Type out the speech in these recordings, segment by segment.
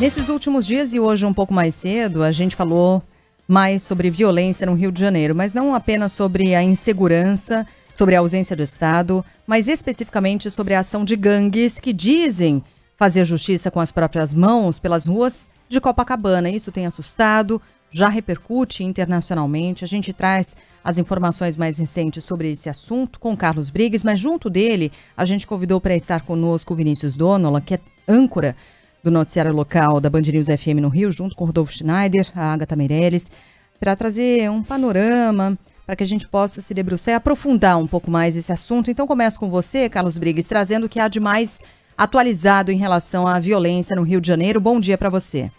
Nesses últimos dias e hoje um pouco mais cedo, a gente falou mais sobre violência no Rio de Janeiro, mas não apenas sobre a insegurança, sobre a ausência de Estado, mas especificamente sobre a ação de gangues que dizem fazer justiça com as próprias mãos pelas ruas de Copacabana. Isso tem assustado, já repercute internacionalmente. A gente traz as informações mais recentes sobre esse assunto com Carlos Briggs, mas junto dele a gente convidou para estar conosco o Vinícius Donola, que é âncora do noticiário local da Band News FM no Rio, junto com Rodolfo Schneider, a Agatha Meirelles, para trazer um panorama para que a gente possa se debruçar e aprofundar um pouco mais esse assunto. Então, começo com você, Carlos Briggs, trazendo o que há de mais atualizado em relação à violência no Rio de Janeiro. Bom dia para você.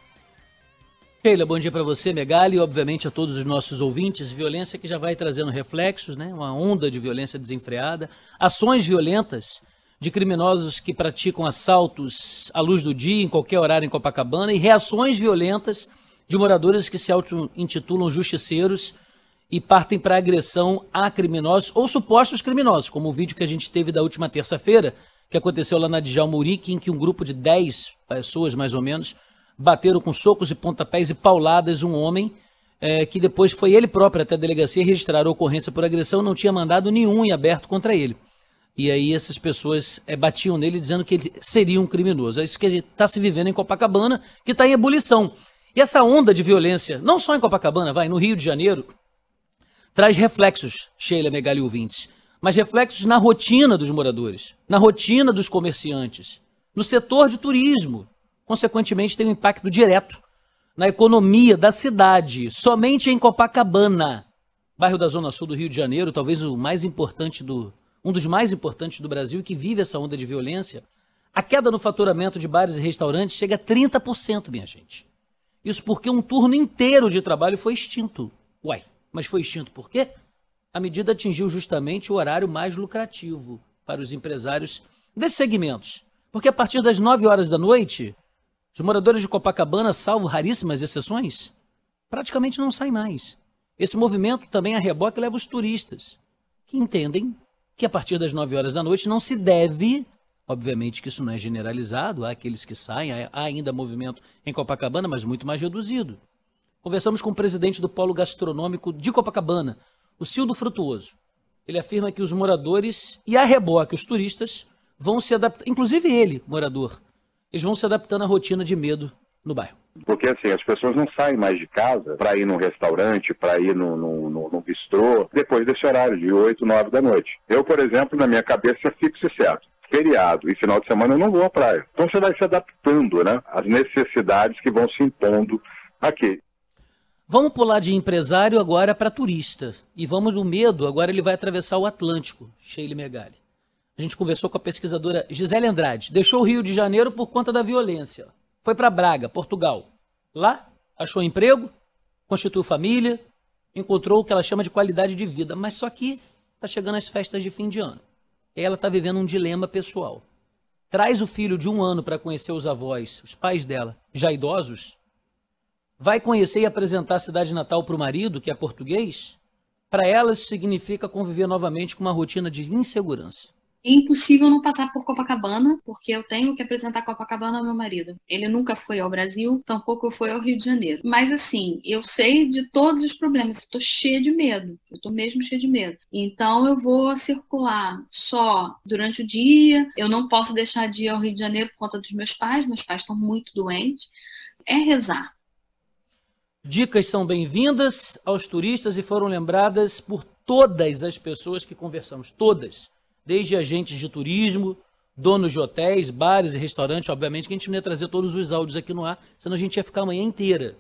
Sheila, bom dia para você, Megali, e obviamente a todos os nossos ouvintes. Violência que já vai trazendo reflexos, né? uma onda de violência desenfreada, ações violentas de criminosos que praticam assaltos à luz do dia, em qualquer horário em Copacabana, e reações violentas de moradores que se auto-intitulam justiceiros e partem para agressão a criminosos ou supostos criminosos, como o vídeo que a gente teve da última terça-feira, que aconteceu lá na Djalma em que um grupo de 10 pessoas, mais ou menos, bateram com socos e pontapés e pauladas um homem é, que depois foi ele próprio até a delegacia registrar a ocorrência por agressão, não tinha mandado nenhum em aberto contra ele. E aí essas pessoas é, batiam nele dizendo que ele seria um criminoso. É isso que a gente está se vivendo em Copacabana, que está em ebulição. E essa onda de violência, não só em Copacabana, vai, no Rio de Janeiro, traz reflexos, Sheila Megali ouvintes, mas reflexos na rotina dos moradores, na rotina dos comerciantes, no setor de turismo. Consequentemente, tem um impacto direto na economia da cidade, somente em Copacabana, bairro da Zona Sul do Rio de Janeiro, talvez o mais importante do, um dos mais importantes do Brasil e que vive essa onda de violência, a queda no faturamento de bares e restaurantes chega a 30%, minha gente. Isso porque um turno inteiro de trabalho foi extinto. Uai, mas foi extinto por quê? A medida atingiu justamente o horário mais lucrativo para os empresários desses segmentos. Porque a partir das 9 horas da noite, os moradores de Copacabana, salvo raríssimas exceções, praticamente não saem mais. Esse movimento também arreboca e leva os turistas, que entendem que a partir das 9 horas da noite não se deve, obviamente que isso não é generalizado, há aqueles que saem, há ainda movimento em Copacabana, mas muito mais reduzido. Conversamos com o presidente do Polo Gastronômico de Copacabana, o Sildo Frutuoso. Ele afirma que os moradores e a reboque, os turistas, vão se adaptar, inclusive ele, morador, eles vão se adaptando à rotina de medo no bairro. Porque assim, as pessoas não saem mais de casa para ir num restaurante, para ir num, num, num, bistrô, depois desse horário, de 8, 9 da noite. Eu, por exemplo, na minha cabeça, fixo e certo feriado e final de semana eu não vou à praia. Então você vai se adaptando, né? Às necessidades que vão se impondo aqui. Vamos pular de empresário agora para turista. E vamos do medo, agora ele vai atravessar o Atlântico, Sheila Megali. A gente conversou com a pesquisadora Gisele Andrade. Deixou o Rio de Janeiro por conta da violência foi para Braga, Portugal. Lá, achou emprego, constituiu família, encontrou o que ela chama de qualidade de vida, mas só que está chegando as festas de fim de ano. ela está vivendo um dilema pessoal. Traz o filho de um ano para conhecer os avós, os pais dela, já idosos, vai conhecer e apresentar a cidade natal para o marido, que é português, para ela isso significa conviver novamente com uma rotina de insegurança. É impossível não passar por Copacabana, porque eu tenho que apresentar Copacabana ao meu marido. Ele nunca foi ao Brasil, tampouco foi ao Rio de Janeiro. Mas assim, eu sei de todos os problemas, eu tô cheia de medo, eu tô mesmo cheia de medo. Então eu vou circular só durante o dia, eu não posso deixar de ir ao Rio de Janeiro por conta dos meus pais, meus pais estão muito doentes. É rezar, Dicas são bem-vindas aos turistas e foram lembradas por todas as pessoas que conversamos, todas desde agentes de turismo, donos de hotéis, bares e restaurantes, obviamente, que a gente não ia trazer todos os áudios aqui no ar, senão a gente ia ficar a manhã inteira.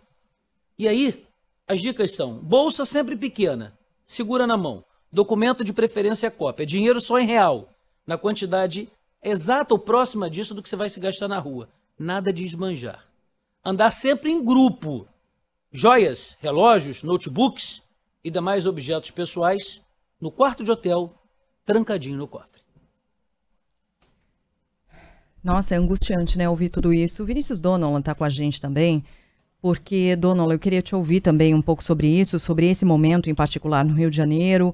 E aí, as dicas são: bolsa sempre pequena, segura na mão, documento de preferência é cópia, dinheiro só em real, na quantidade exata ou próxima disso do que você vai se gastar na rua. Nada de esbanjar. Andar sempre em grupo. Joias, relógios, notebooks e demais objetos pessoais no quarto de hotel trancadinho no cofre. Nossa, é angustiante, né, ouvir tudo isso. O Vinícius Donovan está com a gente também, porque, Donovan, eu queria te ouvir também um pouco sobre isso, sobre esse momento em particular no Rio de Janeiro,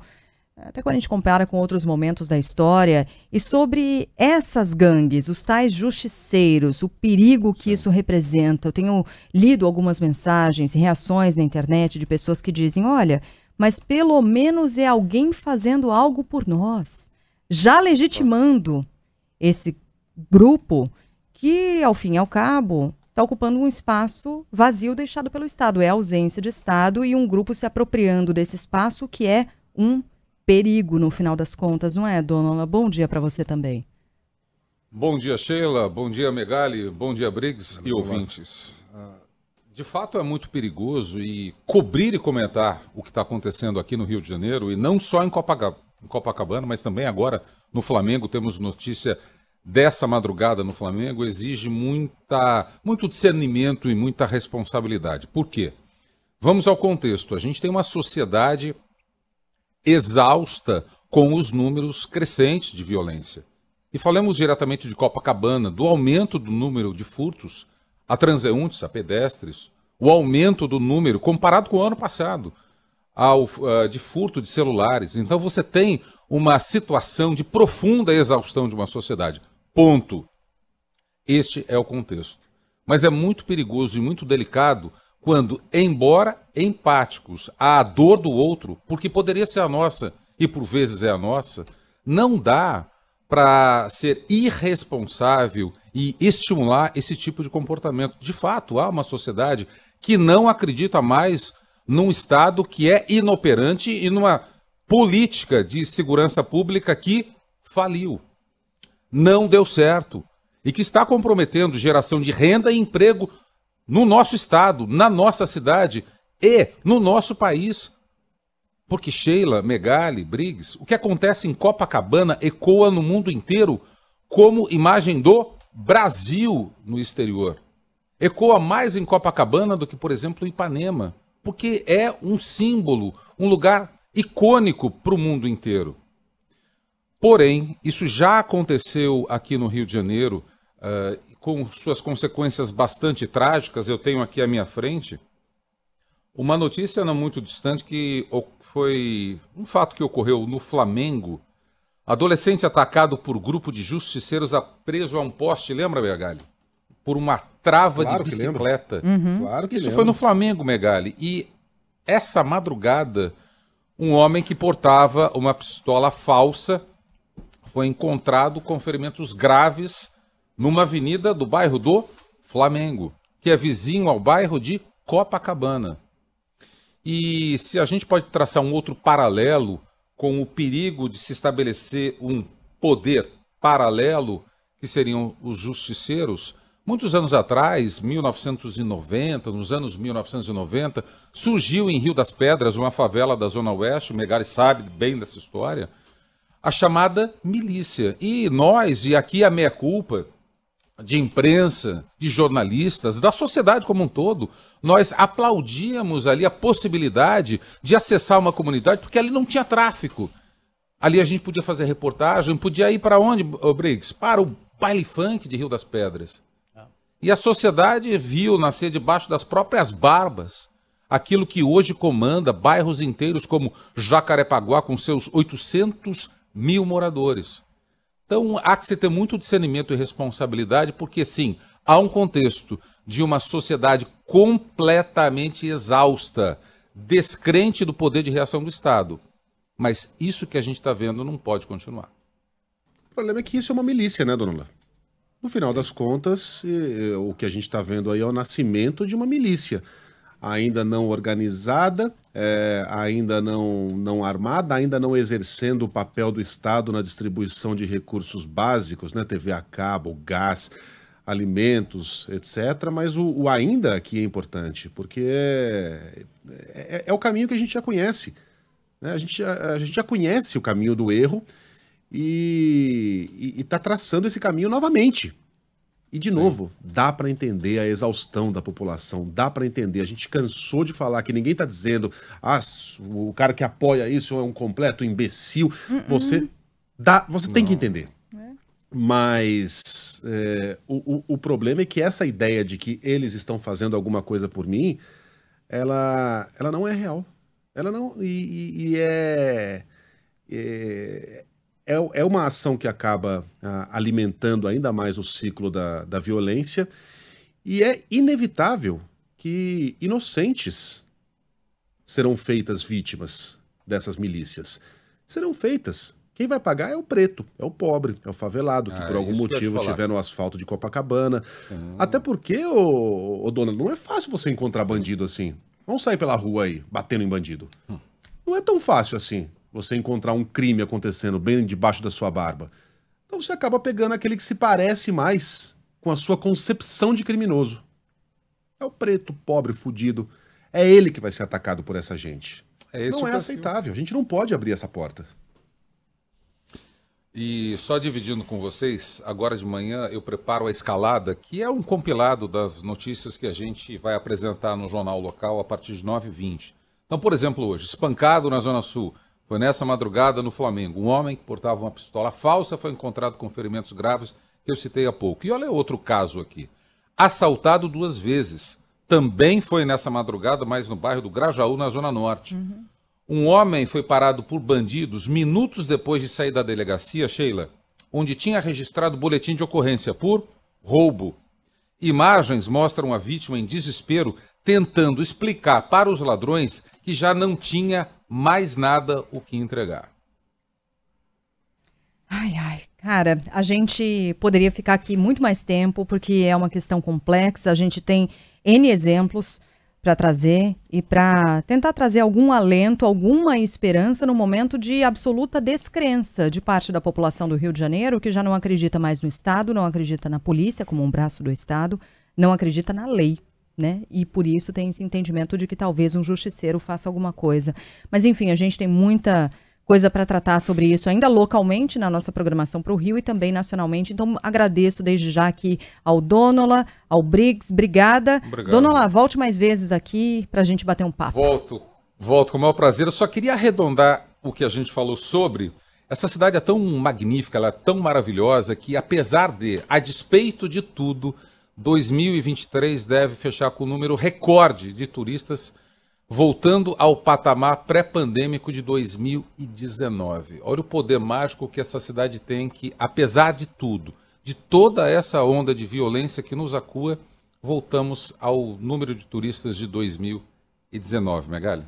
até quando a gente compara com outros momentos da história, e sobre essas gangues, os tais justiceiros, o perigo que Sim. isso representa. Eu tenho lido algumas mensagens e reações na internet de pessoas que dizem: olha, mas pelo menos é alguém fazendo algo por nós, já legitimando esse grupo que, ao fim e ao cabo, está ocupando um espaço vazio deixado pelo Estado. É a ausência de Estado e um grupo se apropriando desse espaço, que é um perigo no final das contas, não é, Dona Bom dia para você também. Bom dia, Sheila. Bom dia, Megali. Bom dia, Briggs e ouvintes. Ah, de fato, é muito perigoso e cobrir e comentar o que está acontecendo aqui no Rio de Janeiro, e não só em Copacabana, mas também agora no Flamengo, temos notícia dessa madrugada no Flamengo, exige muita, muito discernimento e muita responsabilidade. Por quê? Vamos ao contexto. A gente tem uma sociedade exausta com os números crescentes de violência. E falamos diretamente de Copacabana, do aumento do número de furtos a transeuntes, a pedestres, o aumento do número comparado com o ano passado ao, uh, de furto de celulares. Então você tem uma situação de profunda exaustão de uma sociedade. Ponto. Este é o contexto. Mas é muito perigoso e muito delicado quando, embora empáticos à dor do outro, porque poderia ser a nossa e por vezes é a nossa, não dá para ser irresponsável e estimular esse tipo de comportamento. De fato, há uma sociedade que não acredita mais num Estado que é inoperante e numa política de segurança pública que faliu, não deu certo e que está comprometendo geração de renda e emprego no nosso Estado, na nossa cidade e no nosso país. Porque Sheila, Megali, Briggs, o que acontece em Copacabana ecoa no mundo inteiro como imagem do Brasil no exterior. Ecoa mais em Copacabana do que, por exemplo, Ipanema, porque é um símbolo, um lugar icônico para o mundo inteiro. Porém, isso já aconteceu aqui no Rio de Janeiro, uh, com suas consequências bastante trágicas. Eu tenho aqui à minha frente uma notícia não muito distante que foi um fato que ocorreu no Flamengo, Adolescente atacado por grupo de justiceiros preso a um poste, lembra, Megali? Por uma trava claro de bicicleta. Uhum. Claro que Isso lembro. foi no Flamengo, Megali. E essa madrugada, um homem que portava uma pistola falsa foi encontrado com ferimentos graves numa avenida do bairro do Flamengo, que é vizinho ao bairro de Copacabana. E se a gente pode traçar um outro paralelo com o perigo de se estabelecer um poder paralelo, que seriam os justiceiros, muitos anos atrás, 1990, nos anos 1990, surgiu em Rio das Pedras, uma favela da Zona Oeste, o Megali sabe bem dessa história, a chamada milícia. E nós, e aqui a meia culpa, de imprensa, de jornalistas, da sociedade como um todo, nós aplaudíamos ali a possibilidade de acessar uma comunidade, porque ali não tinha tráfico. Ali a gente podia fazer reportagem, podia ir para onde, Briggs? Para o baile funk de Rio das Pedras. E a sociedade viu nascer debaixo das próprias barbas aquilo que hoje comanda bairros inteiros como Jacarepaguá, com seus 800 mil moradores. Então há que se ter muito discernimento e responsabilidade, porque sim, há um contexto de uma sociedade completamente exausta, descrente do poder de reação do Estado. Mas isso que a gente está vendo não pode continuar. O problema é que isso é uma milícia, né, dona Lula? No final das contas, o que a gente está vendo aí é o nascimento de uma milícia ainda não organizada, é, ainda não, não armada, ainda não exercendo o papel do Estado na distribuição de recursos básicos, né? TV a cabo, gás, alimentos, etc. Mas o, o ainda aqui é importante, porque é, é, é, o caminho que a gente já conhece. Né? A, gente, a, a gente já conhece o caminho do erro e está traçando esse caminho novamente. E, de Sim. novo, dá para entender a exaustão da população, dá para entender. A gente cansou de falar que ninguém está dizendo, ah, o cara que apoia isso é um completo imbecil. Uh -uh. Você, dá, você Não. tem que entender. É. Mas é, o, o, o, problema é que essa ideia de que eles estão fazendo alguma coisa por mim, ela, ela não é real. Ela não. E, e, e é, é, é, é, uma ação que acaba ah, alimentando ainda mais o ciclo da, da violência e é inevitável que inocentes serão feitas vítimas dessas milícias. Serão feitas. Quem vai pagar é o preto, é o pobre, é o favelado, que ah, por algum motivo estiver no asfalto de Copacabana. Hum. Até porque, ô, ô dona, não é fácil você encontrar bandido assim. Vamos sair pela rua aí, batendo em bandido. Hum. Não é tão fácil assim você encontrar um crime acontecendo bem debaixo da sua barba. Então você acaba pegando aquele que se parece mais com a sua concepção de criminoso. É o preto, pobre, fudido. É ele que vai ser atacado por essa gente. É não é aceitável. A gente não pode abrir essa porta. E só dividindo com vocês, agora de manhã eu preparo a escalada, que é um compilado das notícias que a gente vai apresentar no jornal local a partir de 9h20. Então, por exemplo, hoje, espancado na Zona Sul, foi nessa madrugada no Flamengo. Um homem que portava uma pistola falsa foi encontrado com ferimentos graves, que eu citei há pouco. E olha outro caso aqui. Assaltado duas vezes. Também foi nessa madrugada, mas no bairro do Grajaú, na Zona Norte. Uhum. Um homem foi parado por bandidos minutos depois de sair da delegacia, Sheila, onde tinha registrado boletim de ocorrência por roubo. Imagens mostram a vítima em desespero tentando explicar para os ladrões que já não tinha mais nada o que entregar. Ai, ai, cara, a gente poderia ficar aqui muito mais tempo, porque é uma questão complexa, a gente tem N exemplos para trazer e para tentar trazer algum alento, alguma esperança no momento de absoluta descrença de parte da população do Rio de Janeiro, que já não acredita mais no Estado, não acredita na polícia como um braço do Estado, não acredita na lei né? E por isso tem esse entendimento de que talvez um justiceiro faça alguma coisa. Mas enfim, a gente tem muita coisa para tratar sobre isso ainda localmente na nossa programação para o Rio e também nacionalmente. Então agradeço desde já aqui ao Donola, ao Briggs, obrigada. Obrigado. Donola, volte mais vezes aqui para a gente bater um papo. Volto, volto com o maior prazer. Eu só queria arredondar o que a gente falou sobre essa cidade é tão magnífica, ela é tão maravilhosa que apesar de, a despeito de tudo, 2023 deve fechar com o número recorde de turistas voltando ao patamar pré-pandêmico de 2019. Olha o poder mágico que essa cidade tem que, apesar de tudo, de toda essa onda de violência que nos acua, voltamos ao número de turistas de 2019, Megali.